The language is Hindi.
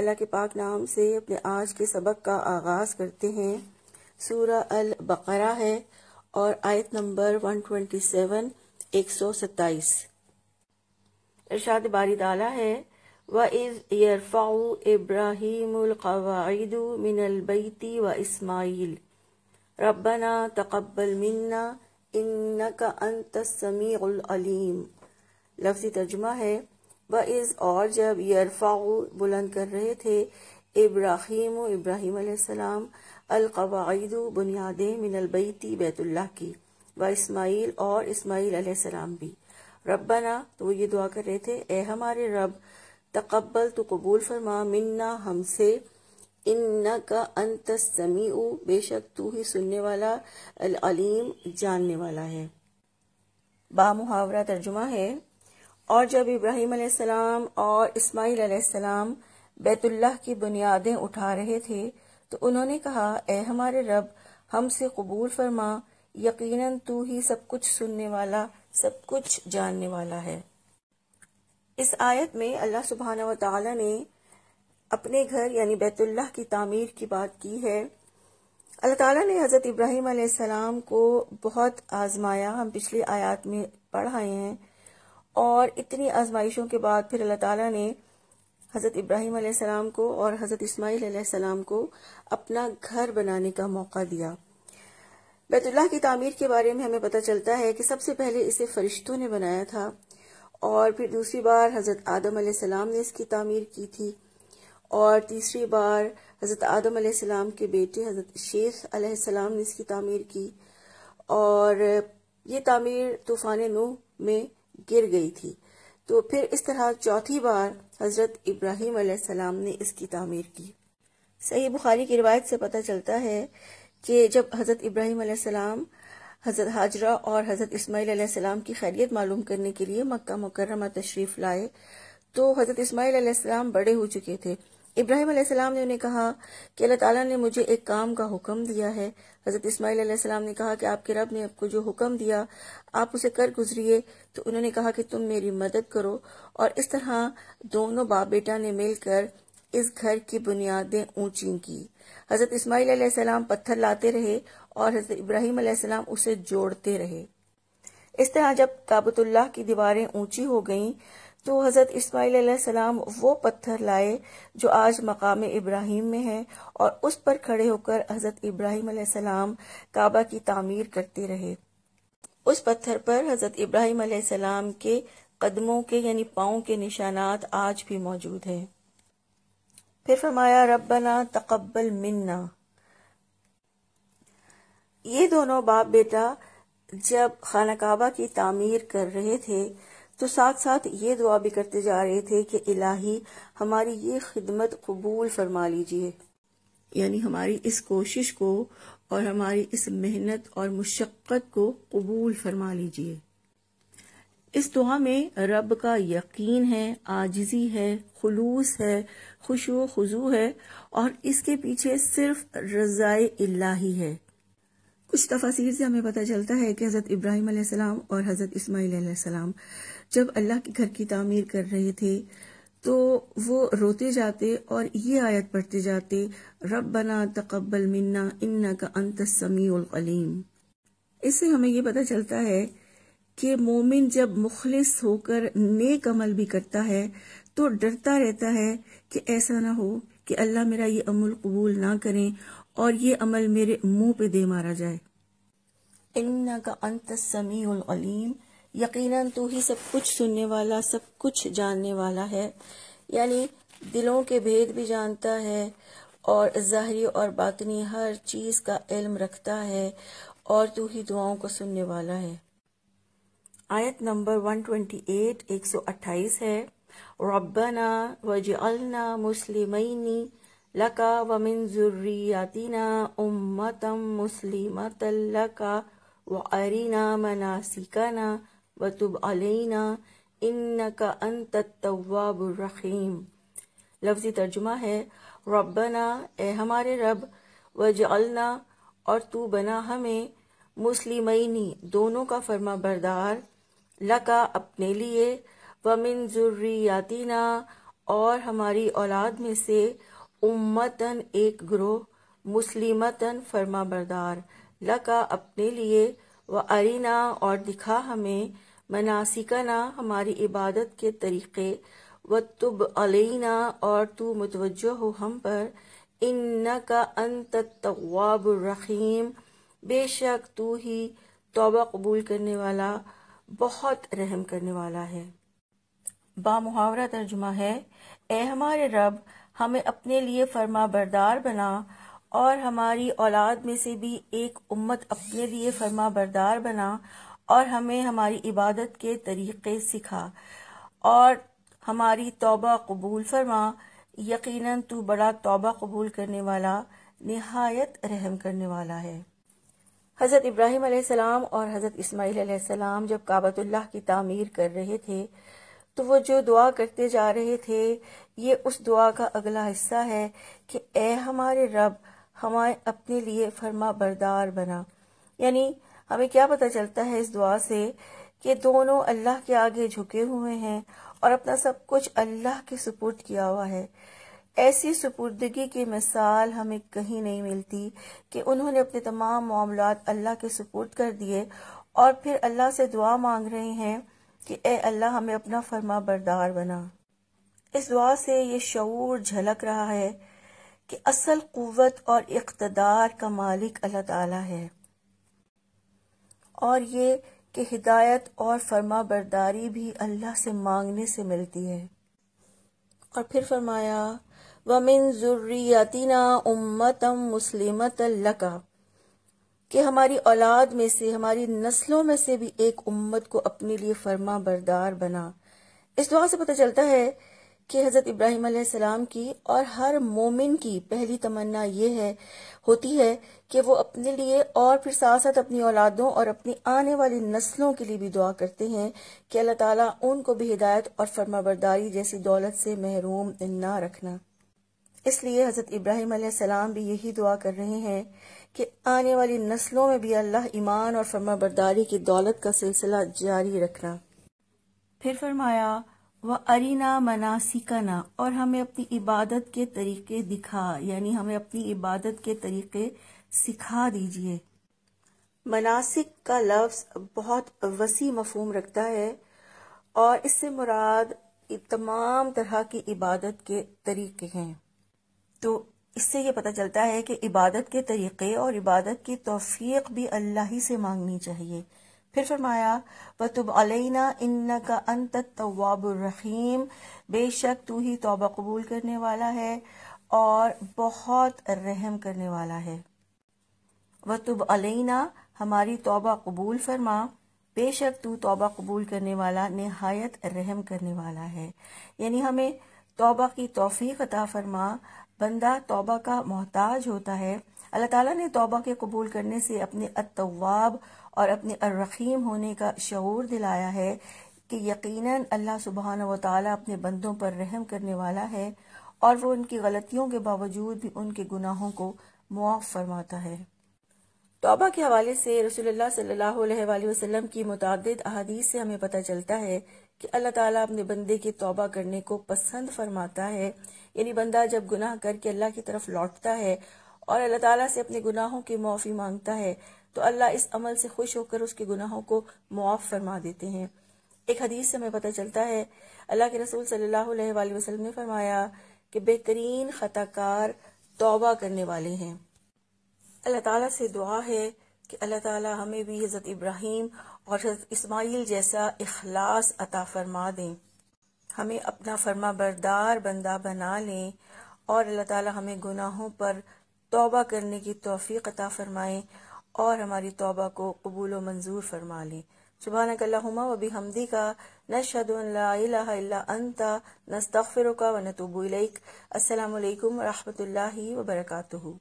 अल्लाह के पाक नाम से अपने आज के सबक का आगाज़ करते हैं सूरह अल बकरा है और आयत नंबर 127 इरशाद बारी ताला है व इज़ यरफ़ाउ इब्राहीमक़वाद मिनलबैती व इस्माइल रब्बना तकबल मिन्ना इन्नका अंतस्समीउल अलीम लफ्ज़ी तर्जुमा है व इज़ और जब यरफाउ बुलंद कर रहे थे इब्राहिम इब्राहिम अलैहिस्सलाम अलकवाद बुनियादें मिनलबैती बैतुल्लाह की व इस्माइल और इस्माइल अलैहिस्सलाम भी रब्बना तो वो ये दुआ कर रहे थे ए हमारे रब तकबल तो कबूल फरमा मिन्ना हमसे इन्ना का अंत समी बेशक तू ही सुनने वाला अलीम जानने वाला है मुहावरा तर्जुमा है और जब इब्राहिम अलैहिस्सलाम और इस्माइल अलैहिस्सलाम बैतुल्लाह की बुनियादें उठा रहे थे तो उन्होंने कहा ए हमारे रब हमसे कबूल फरमा यकीनन तू ही सब कुछ सुनने वाला सब कुछ जानने वाला है इस आयत में अल्लाह सुबहाना व ने अपने घर यानी बैतुल्लाह की तामीर की बात की है अल्लाह ताला ने हज़रत इब्राहिम अलैहिस्सलाम को बहुत आजमाया हम पिछली आयत में पढ़ाए हैं और इतनी आजमाइशों के बाद फिर अल्लाह ताला ने हज़रत इब्राहिम सलाम को और हज़रत इस्माइल सलाम को अपना घर बनाने का मौका दिया बैतुल्लाह की तामीर के बारे में हमें पता चलता है कि सबसे पहले इसे फरिश्तों ने बनाया था और फिर दूसरी बार हज़रत आदम सलाम ने इसकी तामीर की थी और तीसरी बार हज़रत आदम सलाम के बेटे हज़रत शेख सलाम ने इसकी तामीर की और ये तामीर तूफ़ान नूह में गिर गई थी तो फिर इस तरह चौथी बार हजरत इब्राहिम सलाम ने इसकी तामीर की सही बुखारी की रिवायत से पता चलता है कि जब हजरत इब्राहिम सलाम हजरत हाजरा और हजरत इस्माईल सलाम की खैरियत मालूम करने के लिए मक्का मुकरमा तशरीफ लाए तो हजरत इस्माईल सलाम बड़े हो चुके थे इब्राहिम अलैहिस्सलाम ने उन्हें कहा कि अल्लाह ताला ने मुझे एक काम का हुक्म दिया है हज़रत इस्माइल अलैहिस्सलाम ने कहा कि आपके रब ने आपको जो हुक्म दिया आप उसे कर गुजरिए तो उन्होंने कहा कि तुम मेरी मदद करो और इस तरह दोनों बाप बेटा ने मिलकर इस घर की बुनियादें ऊंची की हज़रत इस्माइल अलैहिस्सलाम पत्थर लाते रहे और हज़रत इब्राहिम अलैहिस्सलाम उसे जोड़ते रहे इस तरह जब काबतुल्लाह की दीवारें ऊंची हो गईं तो हज़रत इसमाइल वो पत्थर लाए जो आज मकाम इब्राहिम में है और उस पर खड़े होकर हज़रत इब्राहिम सलाम काबा की तामीर करते रहे उस पत्थर पर हज़रत इब्राहिम सलाम के कदमों के यानी पाओं के निशानात आज भी मौजूद हैं फिर फरमाया रबना तकबल मिन्ना ये दोनों बाप बेटा जब खाना काबा की तामीर कर रहे थे तो साथ साथ ये दुआ भी करते जा रहे थे कि इलाही हमारी ये खिदमत कबूल फरमा लीजिए यानी हमारी इस कोशिश को और हमारी इस मेहनत और मुशक्क़त को कबूल फरमा लीजिए इस दुआ में रब का यकीन है आजिज़ी है खुलूस है खुशो खजू है और इसके पीछे सिर्फ रज़ाए इलाही है कुछ तफासिर से हमें पता चलता है कि हज़रत इब्राहिम अलैहिस्सलाम और हज़रत अलैहिस्सलाम जब अल्लाह के घर की तामीर कर रहे थे तो वो रोते जाते और ये आयत पढ़ते जाते रब बना तकबल मन्ना इन्ना का अंत समीम इससे हमें ये पता चलता है कि मोमिन जब मुखलिस होकर नेक अमल भी करता है तो डरता रहता है कि ऐसा ना हो कि अल्लाह मेरा ये अमल कबूल ना करें और ये अमल मेरे मुंह पे दे मारा जाए इन्ना का अंत समी अलीम यकीनन तू ही सब कुछ सुनने वाला सब कुछ जानने वाला है यानी दिलों के भेद भी जानता है और जहरी और बातनी हर चीज़ का इल्म रखता है और तू ही दुआओं को सुनने वाला है आयत नंबर 128 128 है रबना वजअलना मुस्लिमैनी लका वमिन जुर्रियातिना उम्मतम मुस्लिमत लका व अरिना मनासिकना व तुब अलैना इन्नका अंत रहीम लफ्ज़ी तर्जुमा है रब्बना ए हमारे रब व जलना और तू बना हमें मुस्लिमी दोनों का फर्मा बरदार लका अपने लिए वमिन जुर्रियातिना और हमारी औलाद में से उम्मतन एक ग्रोह मुस्लिमतन फर्मा बरदार लका अपने लिए व अरिना और दिखा हमें मनासिकना हमारी इबादत के तरीक़े व तुब अलना और तू मुतवजो हो हम पर इन्ना का अंत तवाब रहीम बेशक तू ही तोबा कबूल करने वाला बहुत रहम करने वाला है मुहावरा तर्जुमा है ए हमारे रब हमें अपने लिए फर्मा बरदार बना और हमारी औलाद में से भी एक उम्मत अपने लिए फर्मा बरदार बना और हमें हमारी इबादत के तरीक़े सिखा और हमारी तौबा कबूल फरमा यकीनन तू बड़ा तौबा कबूल करने वाला नहायत रहम करने वाला है हज़रत इब्राहिम और हज़रत इसमाईल जब काबतुल्लाह की तामीर कर रहे थे तो वो जो दुआ करते जा रहे थे ये उस दुआ का अगला हिस्सा है कि ए हमारे रब हमारे अपने लिए फर्मा बरदार बना यानी हमें क्या पता चलता है इस दुआ से कि दोनों अल्लाह के आगे झुके हुए हैं और अपना सब कुछ अल्लाह के सुपुर्द किया हुआ है ऐसी सुपुर्दगी की मिसाल हमें कहीं नहीं मिलती कि उन्होंने अपने तमाम मामला अल्लाह के सुपुर्द कर दिए और फिर अल्लाह से दुआ मांग रहे हैं कि ए अल्लाह हमें अपना फर्मा बरदार बना इस दुआ से ये शूर झलक रहा है कि असल कुत और इकतदार का मालिक अल्लाह ताला है और ये कि हिदायत और फर्मा बरदारी भी अल्लाह से मांगने से मिलती है और फिर फरमाया वमिन ज़ुर्रियातिना उम्मतम मुस्लिमत लका कि हमारी औलाद में से हमारी नस्लों में से भी एक उम्मत को अपने लिए फर्मा बरदार बना इस दुआ से पता चलता है कि हज़रत इब्राहिम सलाम की और हर मोमिन की पहली तमन्ना ये है होती है कि वो अपने लिए और फिर साथ साथ अपनी औलादों और अपनी आने वाली नस्लों के लिए भी दुआ करते हैं कि अल्लाह ताला उनको भी हिदायत और फरमाबरदारी जैसी दौलत से महरूम ना रखना इसलिए हज़रत इब्राहिम सलाम भी यही दुआ कर रहे हैं कि आने वाली नस्लों में भी अल्लाह ईमान और फर्मा बरदारी की दौलत का सिलसिला जारी रखना फिर फरमाया व अरिना मनासिकना और हमें अपनी इबादत के तरीके दिखा यानी हमें अपनी इबादत के तरीके सिखा दीजिए मनासिक का लफ्ज़ बहुत वसी मफहम रखता है और इससे मुराद तमाम तरह की इबादत के तरीके हैं तो इससे ये पता चलता है कि इबादत के तरीक़े और इबादत की तोफीक भी अल्लाह ही से मांगनी चाहिए फिर फरमाया वतुब तुब अलैना इन्ना का अंत तवाबरहीम बेशक तू ही तोबा कबूल करने वाला है और बहुत रहम करने वाला है वतुब तुब अलैना हमारी तोबा कबूल फरमा बेशक तू तोबा कबूल करने वाला नहायत रहम करने वाला है यानी हमें तोबा की तोफीक अता फरमा बंदा तोबा का मोहताज होता है अल्लाह ताला ने तोबा के कबूल करने से अपने अतवाब और अपने अर्रखीम होने का शूर दिलाया है कि यकीनन अल्लाह सुबहान व ताला अपने बंदों पर रहम करने वाला है और वो उनकी गलतियों के बावजूद भी उनके गुनाहों को मुआफ़ फरमाता है तोबा के हवाले से रसोल्ला सल्लल्लाहु की मुतद अहादीस से हमें पता चलता है कि अल्लाह ताला अपने बंदे की तौबा करने को पसंद फरमाता है यानी बंदा जब गुनाह करके अल्लाह की तरफ लौटता है और अल्लाह ताला से अपने गुनाहों की मुआफ़ी मांगता है तो अल्लाह इस अमल से खुश होकर उसके गुनाहों को मुआफ़ फरमा देते हैं एक हदीस से हमें पता चलता है अल्लाह के रसूल सल्लाम ने फरमाया कि बेहतरीन खताकार तोबा करने वाले हैं अल्लाह ताला से दुआ है कि अल्लाह ताला हमें भी हज़रत इब्राहिम और हज़रत इस्माइल जैसा अखलास अता फरमा दें हमें अपना फरमा बरदार बंदा बना लें और अल्लाह ताला हमें गुनाहों पर तौबा करने की तोफ़ी अता फरमाएं और हमारी तौबा को कबूल मंजूर फरमा लें सुबह कल्लाहुमा वबी हमदी का नशद अंता नस्तफ़िर का वनतूबुलक असलकम वरहमल वबरकू